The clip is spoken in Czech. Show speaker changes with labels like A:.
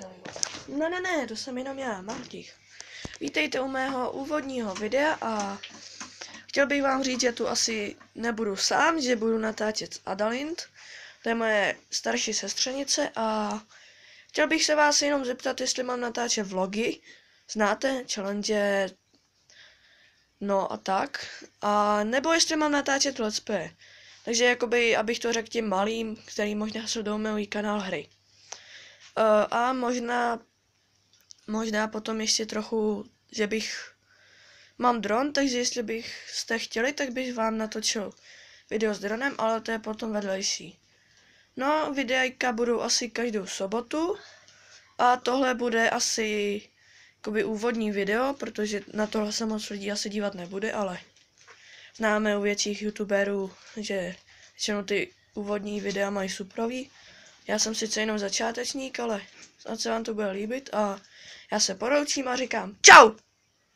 A: Ne, no, ne, ne, to jsem jenom já, mám těch. Vítejte u mého úvodního videa a chtěl bych vám říct, že tu asi nebudu sám, že budu natáčet s Adalind, to je moje starší sestřenice a chtěl bych se vás jenom zeptat, jestli mám natáčet vlogy, znáte, challenge, no a tak, a nebo jestli mám natáčet let's play. Takže jakoby, abych to řekl těm malým, který možná jsou do mého kanál hry. Eh, a možná, možná potom ještě trochu, že bych, mám dron, takže jestli bych jste chtěli, tak bych vám natočil video s dronem, ale to je potom vedlejší. No, videjka budou asi každou sobotu a tohle bude asi jakoby úvodní video, protože na tohle se moc lidí asi dívat nebude, ale známe u větších youtuberů, že většinou ty úvodní videa mají suprový. Já jsem sice jenom začátečník, ale snad se vám to bude líbit a já se poroučím a říkám čau!